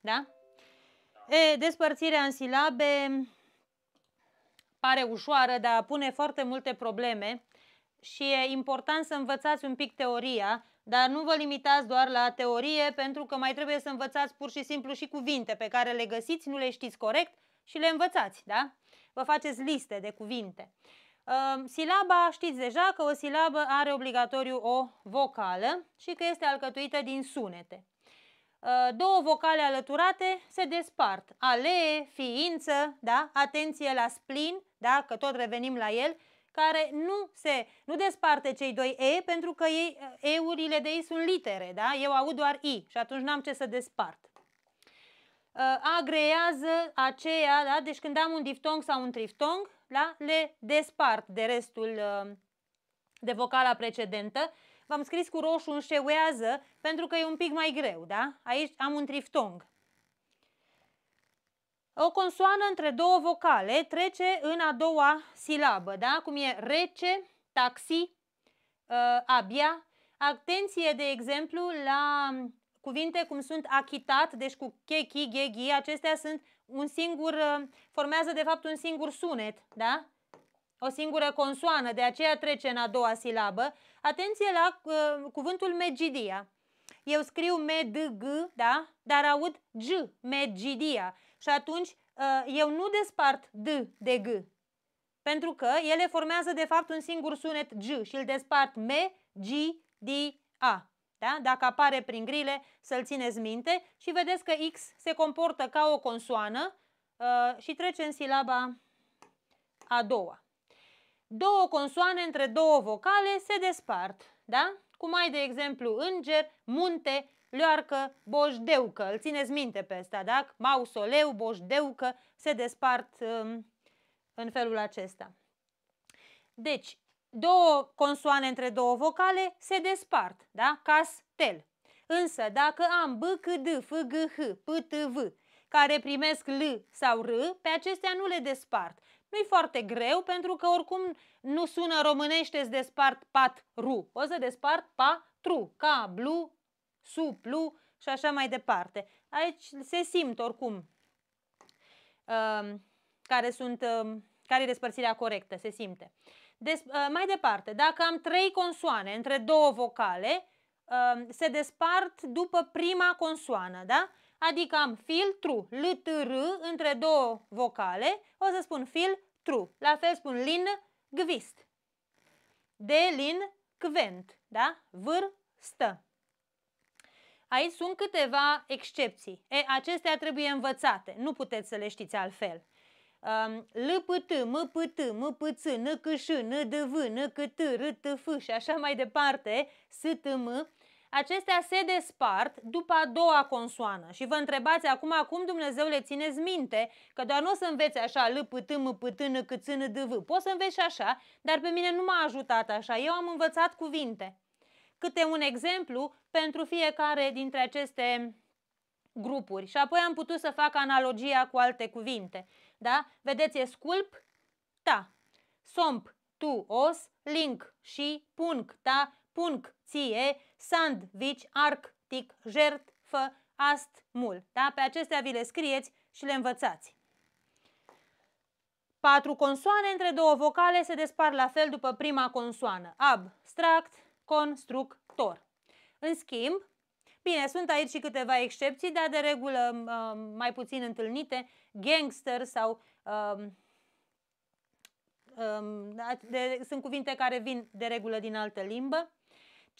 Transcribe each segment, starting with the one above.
Da? E, despărțirea în silabe pare ușoară, dar pune foarte multe probleme și e important să învățați un pic teoria, dar nu vă limitați doar la teorie, pentru că mai trebuie să învățați pur și simplu și cuvinte pe care le găsiți, nu le știți corect și le învățați, da? Vă faceți liste de cuvinte. Ă, silaba știți deja că o silabă are obligatoriu o vocală și că este alcătuită din sunete. Uh, două vocale alăturate se despart. Alee, ființă, da? atenție la splin, da? că tot revenim la el, care nu se nu desparte cei doi E pentru că ei, uh, E-urile de ei sunt litere, da? eu aud doar I și atunci n-am ce să despart. Uh, Agrează aceea, da? deci când am un diftong sau un triftong, da? le despart de restul de vocala precedentă V-am scris cu roșu înșeuează pentru că e un pic mai greu, da? Aici am un triftong. O consoană între două vocale trece în a doua silabă, da? Cum e rece, taxi, uh, abia. Atenție, de exemplu, la cuvinte cum sunt achitat, deci cu chechi, gheghi, acestea sunt un singur, uh, formează de fapt un singur sunet, da? O singură consoană, de aceea trece în a doua silabă. Atenție la uh, cuvântul Megidia. Eu scriu medg, da? Dar aud g, Megidia. Și atunci uh, eu nu despart d de g. Pentru că ele formează de fapt un singur sunet g și îl despart me, g, d, a. Da? Dacă apare prin grile, să-l țineți minte și vedeți că X se comportă ca o consoană uh, și trece în silaba a doua două consoane între două vocale se despart, da? Cum ai, de exemplu, înger, munte, leoarcă, boșdeucă. Îl țineți minte pe ăsta, da? Mausoleu, boșdeucă se despart um, în felul acesta. Deci, două consoane între două vocale se despart, da? Castel. Însă, dacă am B, C, D, F, G, H, P, T, V, care primesc L sau R, pe acestea nu le despart, nu-i foarte greu, pentru că oricum nu sună românește îți despart pat ru. O să despart pa tru, ca blu, suplu și așa mai departe. Aici se simt oricum um, care sunt um, care e despărțirea corectă, se simte. Des, uh, mai departe, dacă am trei consoane între două vocale, um, se despart după prima consoană, da? adică am filtru, l t r între două vocale, o să spun filtru. La fel spun lin gvist. De lin cvent, da? Vâr stă. Aici sunt câteva excepții. E, acestea trebuie învățate, nu puteți să le știți altfel. v n c t r t f și așa mai departe, m acestea se despart după a doua consoană și vă întrebați acum cum Dumnezeu le țineți minte, că doar nu o să înveți așa l, p, t, m, p, t, n, c, n, d, v. Poți să înveți și așa, dar pe mine nu m-a ajutat așa, eu am învățat cuvinte. Câte un exemplu pentru fiecare dintre aceste grupuri și apoi am putut să fac analogia cu alte cuvinte. Da? Vedeți, e sculp, ta, somp, tu, os, link și punct, da? punc, ție, tic, arctic, fă, ast, mul. Da? Pe acestea vi le scrieți și le învățați. Patru consoane între două vocale se despar la fel după prima consoană. Abstract, constructor. În schimb, bine, sunt aici și câteva excepții, dar de regulă uh, mai puțin întâlnite, gangster sau... Uh, uh, de, sunt cuvinte care vin de regulă din altă limbă.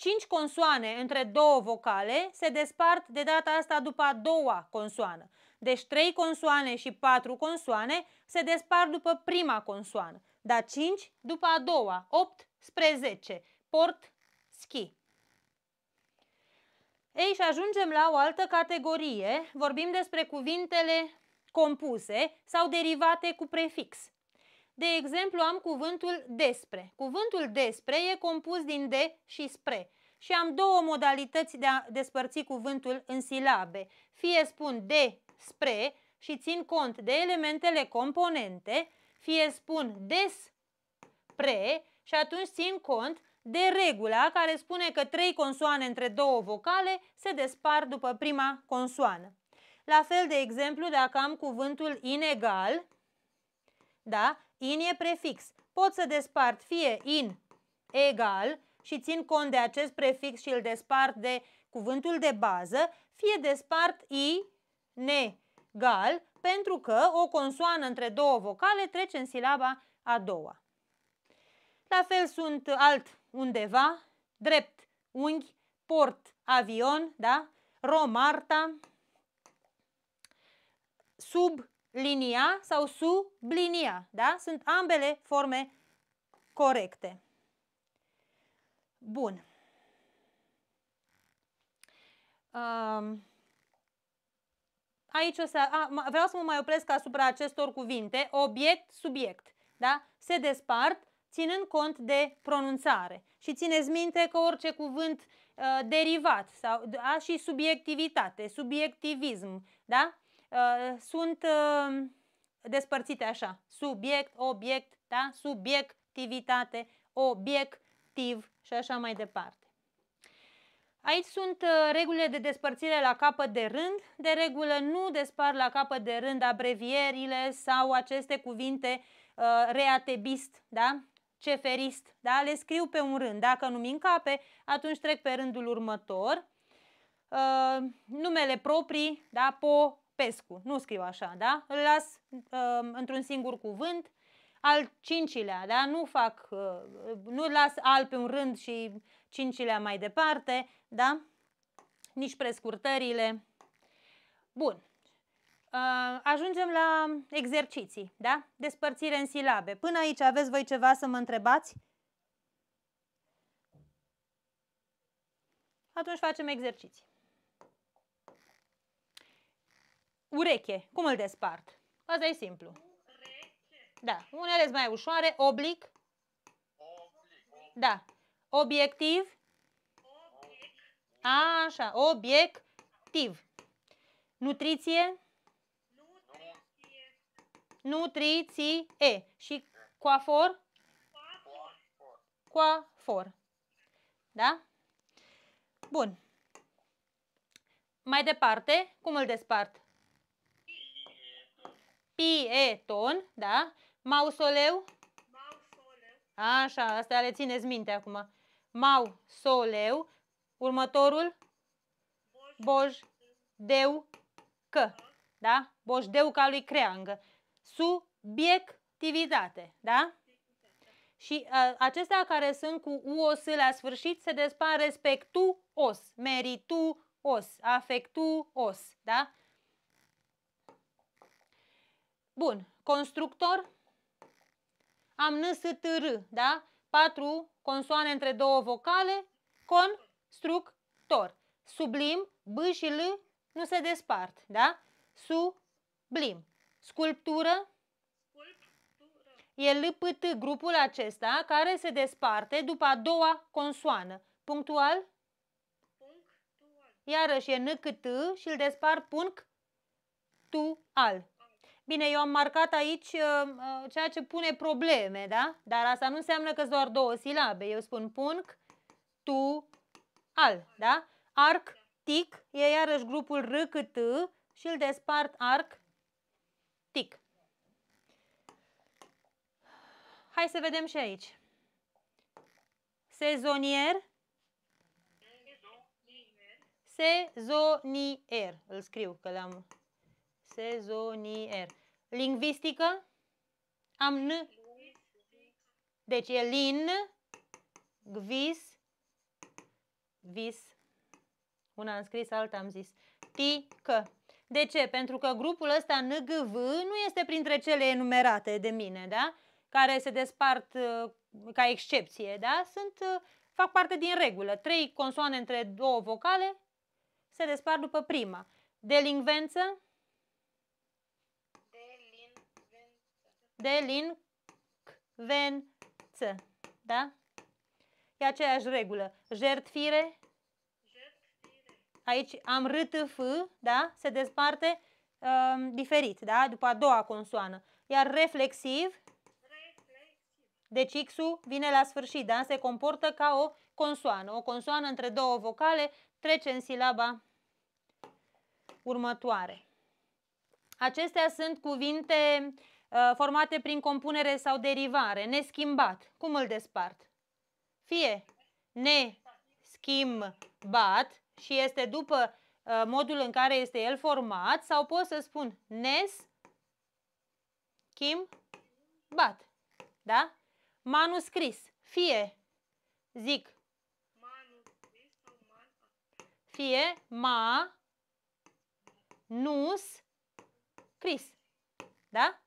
Cinci consoane între două vocale se despart de data asta după a doua consoană. Deci trei consoane și patru consoane se despart după prima consoană, dar cinci după a doua, 8 spre 10. Port, schi. Ei, și ajungem la o altă categorie. Vorbim despre cuvintele compuse sau derivate cu prefix. De exemplu, am cuvântul despre. Cuvântul despre e compus din de și spre și am două modalități de a despărți cuvântul în silabe. Fie spun de spre și țin cont de elementele componente, fie spun despre și atunci țin cont de regula care spune că trei consoane între două vocale se despar după prima consoană. La fel, de exemplu, dacă am cuvântul inegal, da, in e prefix, pot să despart fie in egal, și țin cont de acest prefix și îl despart de cuvântul de bază, fie despart i negal pentru că o consoană între două vocale trece în silaba a doua. La fel sunt alt undeva, drept unghi, port avion, da? romarta, sublinia sau sublinia. Da? Sunt ambele forme corecte. Bun. Um, aici o să, a, vreau să mă mai opresc asupra acestor cuvinte, obiect, subiect, da? Se despart ținând cont de pronunțare. Și țineți minte că orice cuvânt uh, derivat sau a și subiectivitate, subiectivism, da? Uh, sunt uh, despărțite așa. Subiect, obiect, da? Subiectivitate, obiect, activ și așa mai departe. Aici sunt uh, regulile de despărțire la capăt de rând. De regulă nu despar la capăt de rând abrevierile sau aceste cuvinte uh, reatebist, da? ceferist. Da? Le scriu pe un rând. Dacă nu-mi încape, atunci trec pe rândul următor. Uh, numele proprii, da? po, pescu. Nu scriu așa, da? Îl las uh, într-un singur cuvânt al cincilea, da? nu fac, uh, nu las al pe un rând și cincilea mai departe, da? nici prescurtările. Bun, uh, ajungem la exerciții, da? despărțire în silabe. Până aici aveți voi ceva să mă întrebați? Atunci facem exerciții. Ureche, cum îl despart? Asta e simplu. Da, unele sunt mai ușoare. Oblic. Oblic. Da. Obiectiv. A, Așa, obiectiv. Nutriție. Nutriție. Și coafor? Coafor. Coafor. Da? Bun. Mai departe, cum îl despart? Pieton, da? Mausoleu? Mausoleu. Așa, astea le țineți minte acum. Mausoleu. Următorul? Boj. Deu. Că. Da? Boj. Deu ca lui creangă. Subiectivizate. Da? Și a, acestea care sunt cu uos la sfârșit se despar respectuos, merituos, afectuos, da? Bun, constructor, am n, s, t, r, da? Patru consoane între două vocale, constructor. Sublim, b și l nu se despart, da? Sublim. Sculptură, e LPT, grupul acesta, care se desparte după a doua consoană. Punctual? Punctual. Iarăși e N T și îl despart punct tu al. Bine, eu am marcat aici uh, uh, ceea ce pune probleme, da? Dar asta nu înseamnă că doar două silabe. Eu spun punc, tu, al, da? Arc, tic, e iarăși grupul R cât T și îl despart arc, tic. Hai să vedem și aici. Sezonier. Sezonier. Îl scriu că l-am sezonier. Lingvistică? Am N. Deci e lin, gvis, vis. Una am scris, alta am zis. Tică. De ce? Pentru că grupul ăsta NGV nu este printre cele enumerate de mine, da? Care se despart uh, ca excepție, da? Sunt, uh, fac parte din regulă. Trei consoane între două vocale se despart după prima. Delingvență, delinvență. Da? E aceeași regulă. Jertfire. Aici am rtf, da? Se desparte um, diferit, da? După a doua consoană. Iar reflexiv, deci x vine la sfârșit, da? Se comportă ca o consoană. O consoană între două vocale trece în silaba următoare. Acestea sunt cuvinte uh, Uh, formate prin compunere sau derivare, neschimbat. Cum îl despart? Fie neschimbat și este după uh, modul în care este el format sau pot să spun nes bat. Da? Manuscris. Fie, zic, fie ma nus cris. Da?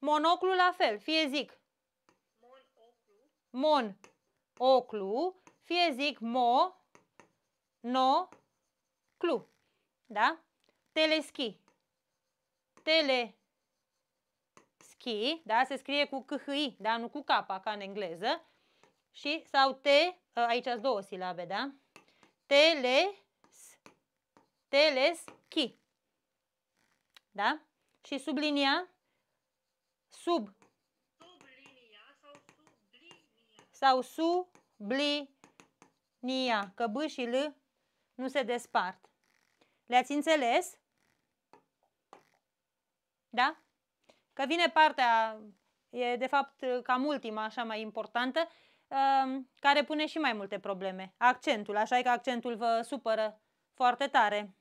Monoclu la fel, fie zic. Mon, oclu, fie zic mo, no, clu. Da? Teleschi. Tele ski, da? Se scrie cu kh-i, da? Nu cu K, ca în engleză. Și sau te, ă, aici sunt două silabe, da? Tele- teleschi. Da? Și sublinia Sub. sau sublinia. Sau sublinia. Că B și L nu se despart. Le-ați înțeles? Da? Că vine partea, e de fapt cam ultima, așa mai importantă, um, care pune și mai multe probleme. Accentul, așa e că accentul vă supără foarte tare.